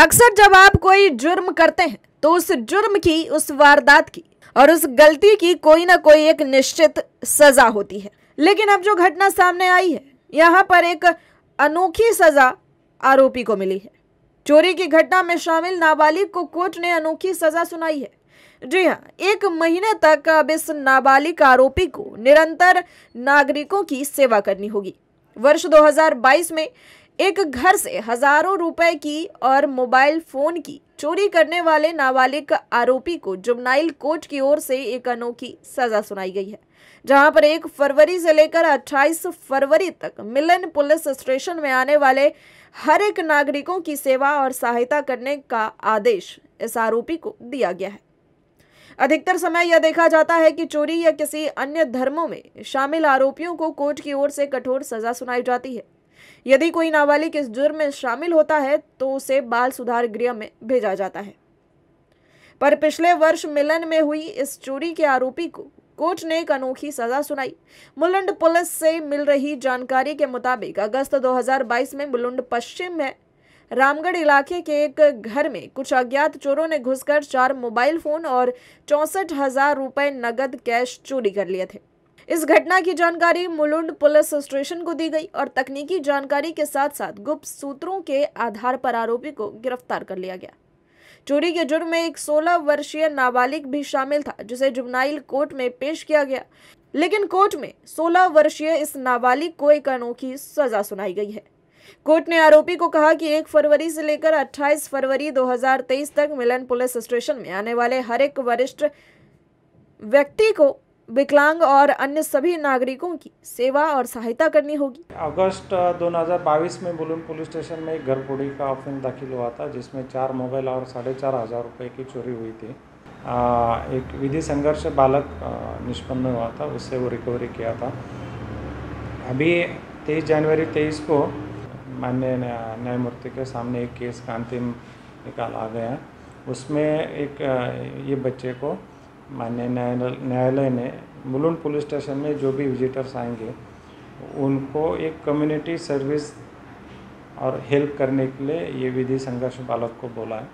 अक्सर जब आप कोई जुर्म करते हैं तो उस जुर्म की उस वारदात की और उस गलती की कोई ना कोई एक निश्चित सजा होती है लेकिन अब जो घटना सामने आई है यहाँ पर एक अनोखी सजा आरोपी को मिली है चोरी की घटना में शामिल नाबालिग को कोर्ट ने अनोखी सजा सुनाई है जी हाँ एक महीने तक अब इस नाबालिग आरोपी को निरंतर नागरिकों की सेवा करनी होगी वर्ष 2022 में एक घर से हजारों रुपए की और मोबाइल फोन की चोरी करने वाले नाबालिग आरोपी को जुबनाइल कोर्ट की ओर से एक अनोखी सजा सुनाई गई है जहां पर एक फरवरी से लेकर 28 फरवरी तक मिलन पुलिस स्टेशन में आने वाले हर एक नागरिकों की सेवा और सहायता करने का आदेश इस आरोपी को दिया गया है अधिकतर समय यह देखा जाता है कि चोरी या किसी अन्य धर्मों में शामिल आरोपियों को कोर्ट की ओर से कठोर सजा सुनाई जाती है यदि कोई नाबालिग इस जुर्म में शामिल होता है तो उसे बाल सुधार गृह में भेजा जाता है पर पिछले वर्ष मिलन में हुई इस चोरी के आरोपी को कोर्ट ने एक अनोखी सजा सुनाई मुलुंड पुलिस से मिल रही जानकारी के मुताबिक अगस्त 2022 में मुलुंड पश्चिम में रामगढ़ इलाके के एक घर में कुछ अज्ञात चोरों ने घुसकर चार मोबाइल फोन और चौंसठ हजार रुपए नगद कैश चोरी कर लिए थे इस घटना की जानकारी मुलुंड पुलिस स्टेशन को दी गई और तकनीकी जानकारी के साथ साथ गुप्त सूत्रों के आधार पर आरोपी को गिरफ्तार कर लिया गया चोरी के जुर्म में एक 16 वर्षीय नाबालिग भी शामिल था जिसे जुबनाइल कोर्ट में पेश किया गया लेकिन कोर्ट में 16 वर्षीय इस नाबालिग को एक अनोखी सजा सुनाई गई है कोर्ट ने आरोपी को कहा कि 1 फरवरी से लेकर 28 फरवरी 2023 तक मिलन पुलिस स्टेशन में आने वाले हर एक वरिष्ठ व्यक्ति को विकलांग और अन्य सभी नागरिकों की सेवा और सहायता करनी होगी अगस्त 2022 में बुलुन पुलिस स्टेशन में एक घरपोड़ी का ऑफेंस दाखिल हुआ था जिसमें चार मोबाइल और साढ़े चार हजार रुपये की चोरी हुई थी आ, एक विधि संघर्ष बालक निष्पन्न हुआ था उससे वो रिकवरी किया था अभी 23 जनवरी 23 को माननीय न्यायमूर्ति के सामने एक केस का अंतिम निकाल आ गया उसमें एक ये बच्चे को मान्य न्यायालय ने मुलुंड पुलिस स्टेशन में जो भी विजिटर्स आएंगे उनको एक कम्युनिटी सर्विस और हेल्प करने के लिए ये विधि संघर्ष बालक को बोला है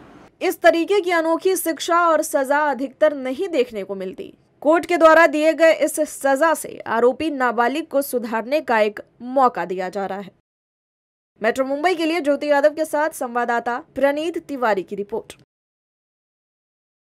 इस तरीके की अनोखी शिक्षा और सजा अधिकतर नहीं देखने को मिलती कोर्ट के द्वारा दिए गए इस सजा से आरोपी नाबालिग को सुधारने का एक मौका दिया जा रहा है मेट्रो मुंबई के लिए ज्योति यादव के साथ संवाददाता प्रणीत तिवारी की रिपोर्ट